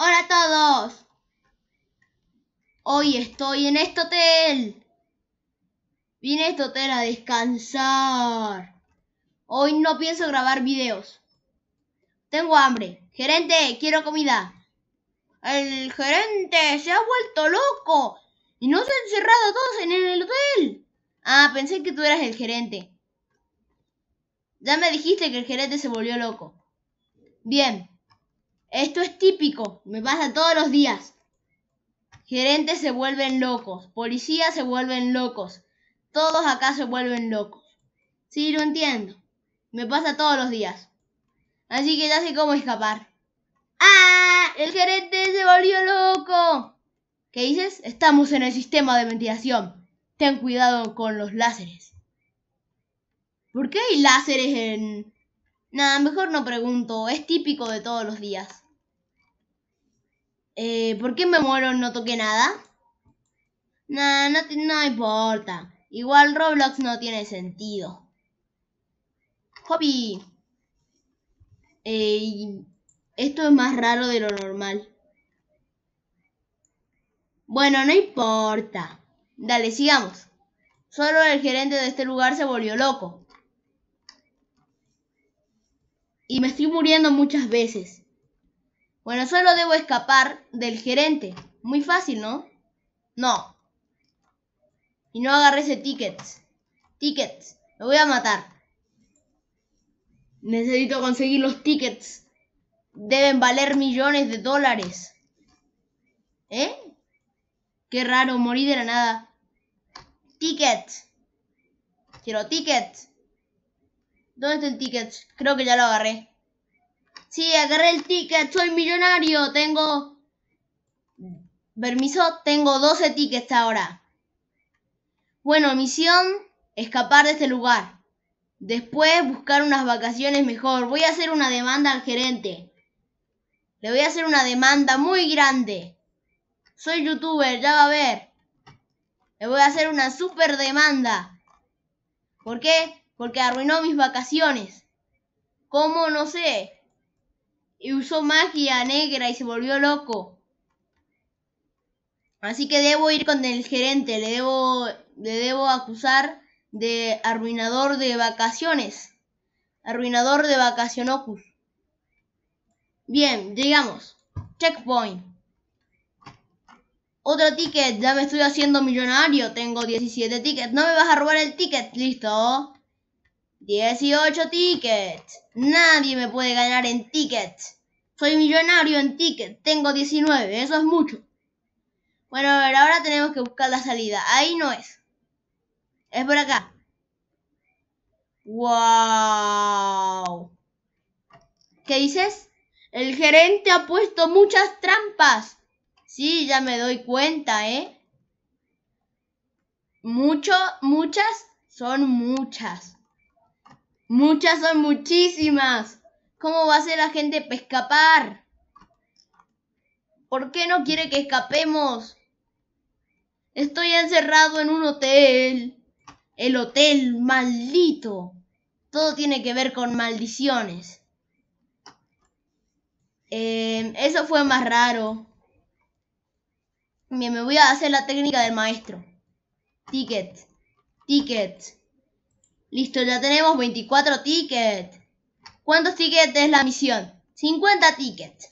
Hola a todos. Hoy estoy en este hotel. Vine a este hotel a descansar. Hoy no pienso grabar videos. Tengo hambre. Gerente, quiero comida. El gerente se ha vuelto loco y nos ha encerrado todos en el hotel. Ah, pensé que tú eras el gerente. Ya me dijiste que el gerente se volvió loco. Bien, esto es típico, me pasa todos los días. Gerentes se vuelven locos, policías se vuelven locos, todos acá se vuelven locos. Sí, lo entiendo, me pasa todos los días. Así que ya sé cómo escapar. ¡Ah! El gerente se volvió loco. ¿Qué dices? Estamos en el sistema de ventilación. Ten cuidado con los láseres. ¿Por qué hay láseres en...? Nada, mejor no pregunto. Es típico de todos los días. Eh, ¿Por qué me muero no toqué nada? no, no importa. Igual Roblox no tiene sentido. Hobby. Eh, esto es más raro de lo normal. Bueno, no importa. Dale, sigamos. Solo el gerente de este lugar se volvió loco. Y me estoy muriendo muchas veces. Bueno, solo debo escapar del gerente. Muy fácil, ¿no? No. Y no agarré ese ticket. Tickets. Lo voy a matar. Necesito conseguir los tickets. Deben valer millones de dólares. ¿Eh? Qué raro, morir de la nada. Ticket. Quiero ticket. ¿Dónde está el ticket? Creo que ya lo agarré. Sí, agarré el ticket, soy millonario, tengo... Permiso, tengo 12 tickets ahora. Bueno, misión, escapar de este lugar. Después buscar unas vacaciones mejor. Voy a hacer una demanda al gerente. Le voy a hacer una demanda muy grande. Soy youtuber, ya va a ver. Le voy a hacer una super demanda. ¿Por qué? Porque arruinó mis vacaciones. ¿Cómo? No sé y usó magia negra y se volvió loco. Así que debo ir con el gerente, le debo, le debo acusar de arruinador de vacaciones. Arruinador de vacacionocus. Bien, llegamos. Checkpoint. Otro ticket, ya me estoy haciendo millonario, tengo 17 tickets. No me vas a robar el ticket, listo. 18 tickets. Nadie me puede ganar en tickets. Soy millonario en tickets. Tengo 19. Eso es mucho. Bueno, a ver, ahora tenemos que buscar la salida. Ahí no es. Es por acá. ¡Wow! ¿Qué dices? El gerente ha puesto muchas trampas. Sí, ya me doy cuenta, ¿eh? Mucho, muchas son muchas. Muchas son muchísimas. ¿Cómo va a ser la gente para escapar? ¿Por qué no quiere que escapemos? Estoy encerrado en un hotel. El hotel maldito. Todo tiene que ver con maldiciones. Em, eso fue más raro. Bien, me voy a hacer la técnica del maestro. Ticket. Ticket. Listo, ya tenemos 24 tickets. ¿Cuántos tickets es la misión? 50 tickets.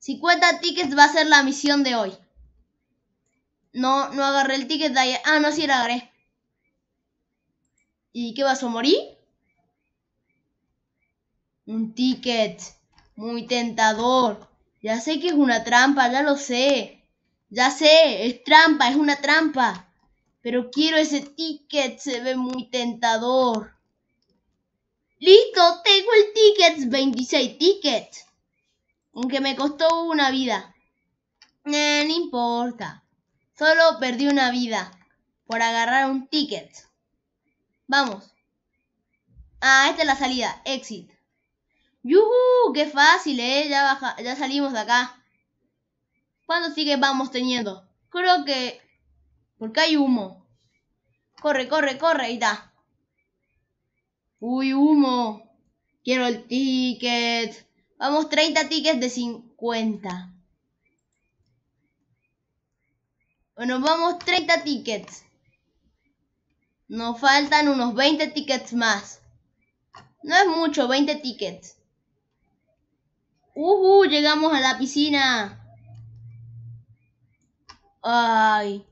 50 tickets va a ser la misión de hoy. No, no agarré el ticket de ayer. Ah, no, sí lo agarré. ¿Y qué pasó? ¿Morí? Un ticket. Muy tentador. Ya sé que es una trampa, ya lo sé. Ya sé, es trampa, es una trampa. Pero quiero ese ticket, se ve muy tentador. Listo, tengo el ticket, 26 tickets. Aunque me costó una vida. Eh, no importa. Solo perdí una vida por agarrar un ticket. Vamos. Ah, esta es la salida. Exit. ¡Yuhu! ¡Qué fácil, eh! Ya, baja, ya salimos de acá. ¿Cuántos tickets vamos teniendo? Creo que porque hay humo. Corre, corre, corre. Ahí está. Uy, humo. Quiero el ticket. Vamos, 30 tickets de 50. Bueno, vamos 30 tickets. Nos faltan unos 20 tickets más. No es mucho, 20 tickets. Uh, llegamos a la piscina. Ay.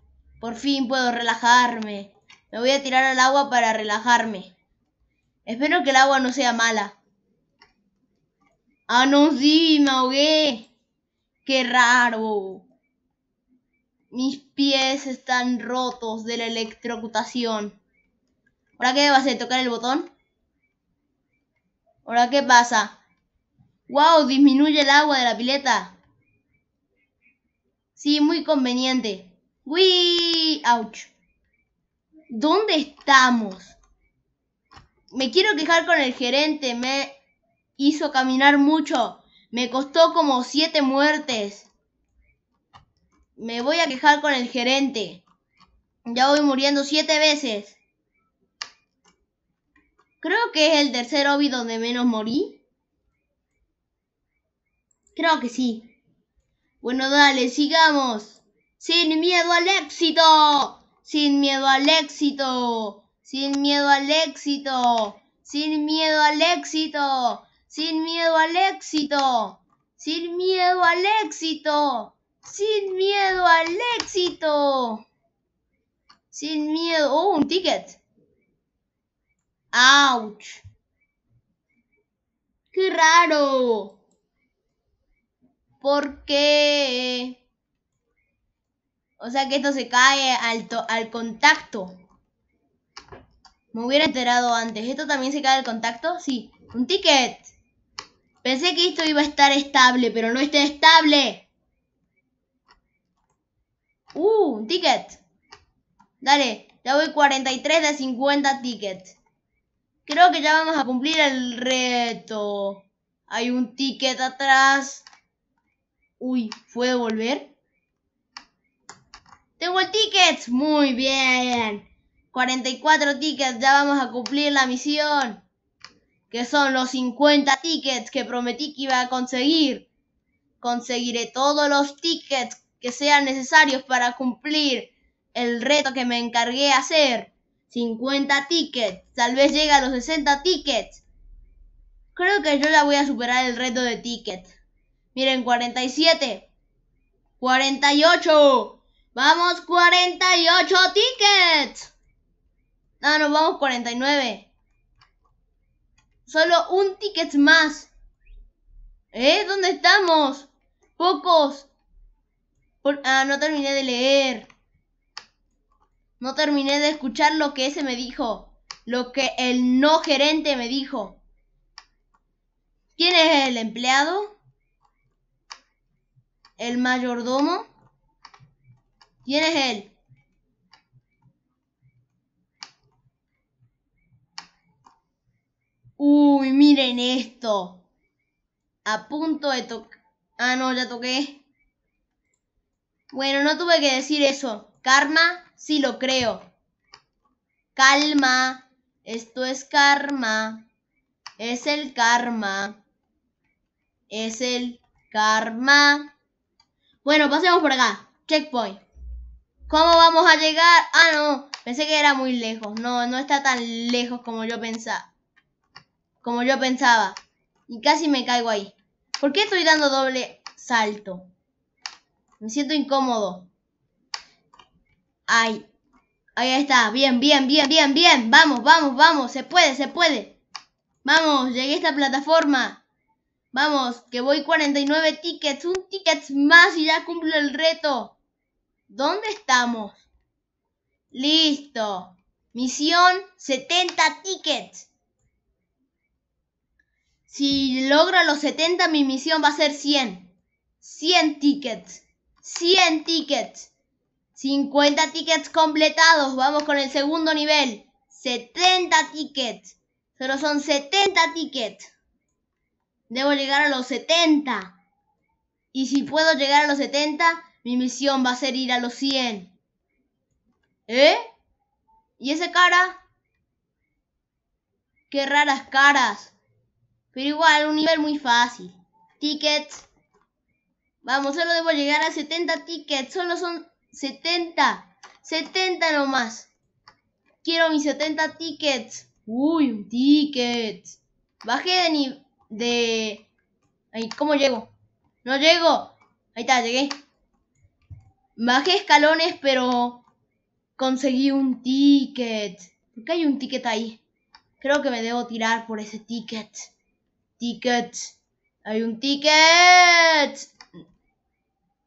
Por fin puedo relajarme. Me voy a tirar al agua para relajarme. Espero que el agua no sea mala. Ah, no, sí, me ahogué. Qué raro. Mis pies están rotos de la electrocutación. ¿Ahora qué vas a hacer? ¿Tocar el botón? ¿Ahora qué pasa? ¡Wow! Disminuye el agua de la pileta. Sí, muy conveniente uy, ¡Auch! ¿Dónde estamos? Me quiero quejar con el gerente, me hizo caminar mucho. Me costó como siete muertes. Me voy a quejar con el gerente. Ya voy muriendo siete veces. Creo que es el tercer obi donde menos morí. Creo que sí. Bueno, dale, sigamos. Sin miedo al éxito. Sin miedo al éxito. Sin miedo al éxito. Sin miedo al éxito. Sin miedo al éxito. Sin miedo al éxito. Sin miedo al éxito. Sin miedo. Oh, un ticket. ¡Auch! ¡Qué raro! ¿Por qué? O sea que esto se cae al, al contacto. Me hubiera enterado antes. ¿Esto también se cae al contacto? Sí. Un ticket. Pensé que esto iba a estar estable, pero no está estable. Uh, un ticket. Dale, ya voy 43 de 50 tickets. Creo que ya vamos a cumplir el reto. Hay un ticket atrás. Uy, ¿fue volver? Tengo el tickets. Muy bien. 44 tickets. Ya vamos a cumplir la misión. Que son los 50 tickets que prometí que iba a conseguir. Conseguiré todos los tickets que sean necesarios para cumplir el reto que me encargué de hacer. 50 tickets. Tal vez llegue a los 60 tickets. Creo que yo ya voy a superar el reto de tickets. Miren, 47. 48. Vamos 48 tickets. No, nos vamos 49. Solo un ticket más. ¿Eh? ¿Dónde estamos? Pocos. Ah, no terminé de leer. No terminé de escuchar lo que ese me dijo. Lo que el no gerente me dijo. ¿Quién es el empleado? ¿El mayordomo? ¿Quién es él? Uy, miren esto. A punto de tocar. Ah, no, ya toqué. Bueno, no tuve que decir eso. Karma, sí lo creo. Calma. Esto es karma. Es el karma. Es el karma. Bueno, pasemos por acá. Checkpoint. ¿Cómo vamos a llegar? Ah, no. Pensé que era muy lejos. No, no está tan lejos como yo pensaba. Como yo pensaba. Y casi me caigo ahí. ¿Por qué estoy dando doble salto? Me siento incómodo. Ay. Ahí está. Bien, bien, bien, bien, bien. Vamos, vamos, vamos. Se puede, se puede. Vamos, llegué a esta plataforma. Vamos, que voy 49 tickets. Un ticket más y ya cumplo el reto. ¿Dónde estamos? Listo. Misión 70 tickets. Si logro los 70, mi misión va a ser 100. 100 tickets. 100 tickets. 50 tickets completados. Vamos con el segundo nivel. 70 tickets. Solo son 70 tickets. Debo llegar a los 70. Y si puedo llegar a los 70, mi misión va a ser ir a los 100. ¿Eh? ¿Y esa cara? Qué raras caras. Pero igual, un nivel muy fácil. Tickets. Vamos, solo debo llegar a 70 tickets. Solo son 70. 70 nomás. Quiero mis 70 tickets. Uy, un ticket. Bajé de nivel... de... ¿cómo llego? No llego. Ahí está, llegué. Bajé escalones, pero conseguí un ticket. ¿Por qué hay un ticket ahí? Creo que me debo tirar por ese ticket. Ticket. Hay un ticket.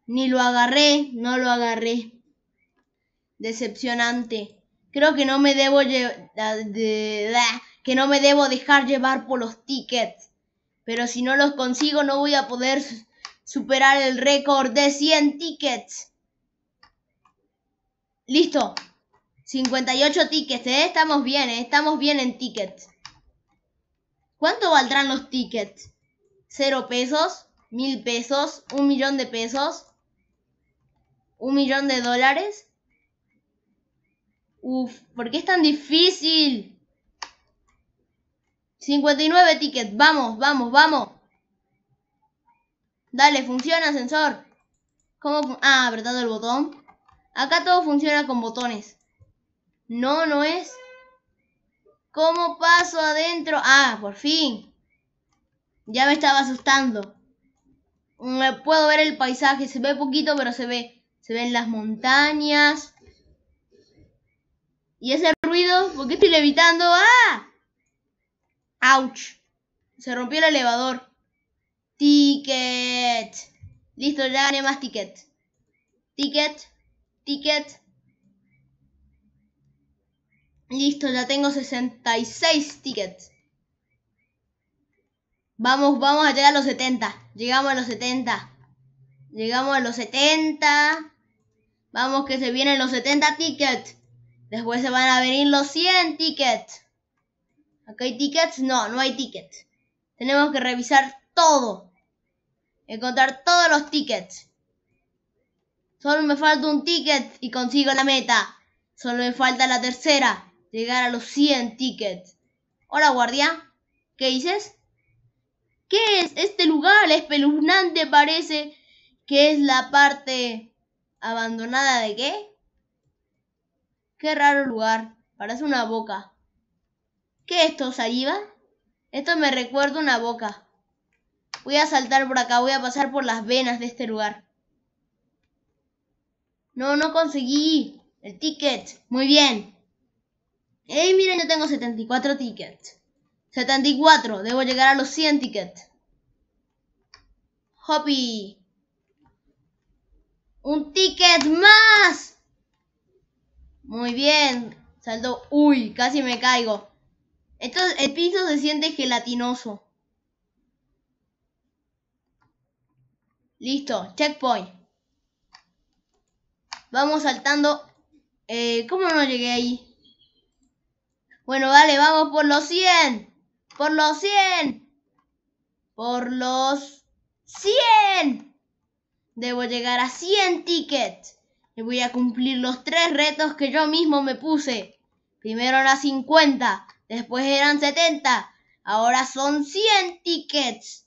Ni lo agarré, no lo agarré. Decepcionante. Creo que no me debo que no me debo dejar llevar por los tickets. Pero si no los consigo no voy a poder superar el récord de 100 tickets. Listo. 58 tickets, ¿eh? Estamos bien, ¿eh? Estamos bien en tickets. ¿Cuánto valdrán los tickets? ¿Cero pesos? ¿Mil pesos? ¿Un millón de pesos? ¿Un millón de dólares? Uf, ¿por qué es tan difícil? 59 tickets, vamos, vamos, vamos. Dale, funciona, ascensor. ¿Cómo? Ah, apretando el botón. Acá todo funciona con botones. No, no es. ¿Cómo paso adentro? Ah, por fin. Ya me estaba asustando. puedo ver el paisaje. Se ve poquito, pero se ve. Se ven las montañas. ¿Y ese ruido? ¿Por qué estoy levitando? ¡Ah! ¡Auch! Se rompió el elevador. Ticket. Listo, ya gané más ticket. Ticket tickets. Listo, ya tengo 66 tickets. Vamos, vamos a llegar a los 70. Llegamos a los 70. Llegamos a los 70. Vamos que se vienen los 70 tickets. Después se van a venir los 100 tickets. ¿Acá hay tickets? No, no hay tickets. Tenemos que revisar todo. Encontrar todos los tickets. Solo me falta un ticket y consigo la meta. Solo me falta la tercera, llegar a los 100 tickets. Hola, guardia. ¿Qué dices? ¿Qué es este lugar espeluznante? Parece que es la parte abandonada de qué? Qué raro lugar. Parece una boca. ¿Qué es esto, saliva? Esto me recuerda una boca. Voy a saltar por acá, voy a pasar por las venas de este lugar. No, no conseguí el ticket. Muy bien. ¡Ey, miren, yo tengo 74 tickets. 74. Debo llegar a los 100 tickets. Hoppy. Un ticket más. Muy bien. Saldo. Uy, casi me caigo. Esto, el piso se siente gelatinoso. Listo, checkpoint. Vamos saltando. Eh, ¿Cómo no llegué ahí? Bueno, vale, vamos por los 100. Por los 100. Por los 100. Debo llegar a 100 tickets. Y voy a cumplir los tres retos que yo mismo me puse. Primero eran 50, después eran 70, ahora son 100 tickets.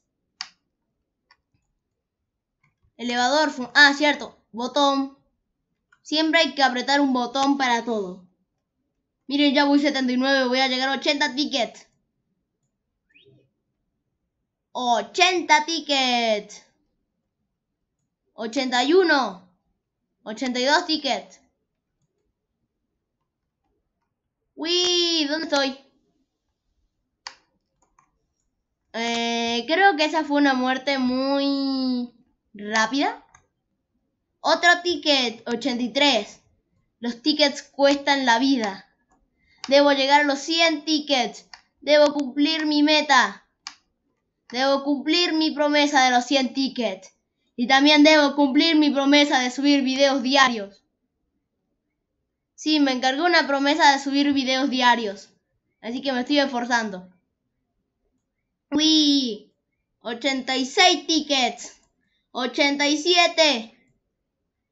Elevador, ah, cierto, botón Siempre hay que apretar un botón para todo. Miren, ya voy 79, voy a llegar a 80 tickets. 80 tickets. 81. 82 tickets. Uy, ¿dónde estoy? Eh, creo que esa fue una muerte muy rápida. Otro ticket, 83. Los tickets cuestan la vida. Debo llegar a los 100 tickets. Debo cumplir mi meta. Debo cumplir mi promesa de los 100 tickets. Y también debo cumplir mi promesa de subir videos diarios. Sí, me encargó una promesa de subir videos diarios. Así que me estoy esforzando. Uy, 86 tickets. 87.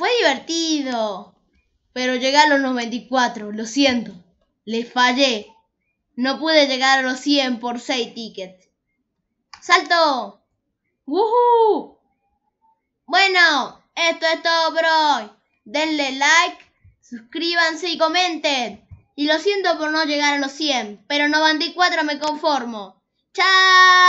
Fue divertido. Pero llegaron a los 94, lo siento. les fallé. No pude llegar a los 100 por 6 tickets. ¡Salto! ¡Woohoo! Bueno, esto es todo bro. Denle like, suscríbanse y comenten. Y lo siento por no llegar a los 100, pero 94 me conformo. ¡Chao!